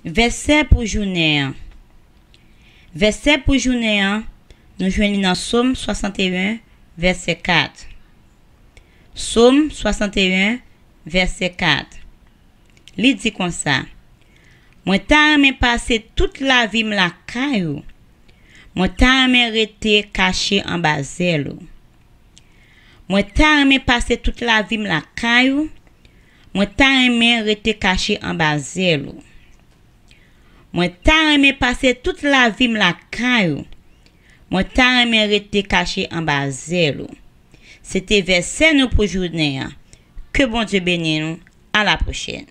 Verset pou jounen yon. Verset pou jounen yon nou jweni nan Somme 61, verset 4. Somme 61, verset 4. Li di kon sa. Mwen ta ame pase tout la vi m la kayo, mwen ta ame rete kache an ba zelo. Mwen ta ame pase tout la vi m la kayo, mwen ta ame rete kache an ba zelo. Mwen tan reme pase tout la vi m la kayou. Mwen tan reme rete kache an ba zelou. Sete versen nou pou jounen ya. Ke bon je bene nou. A la prochen.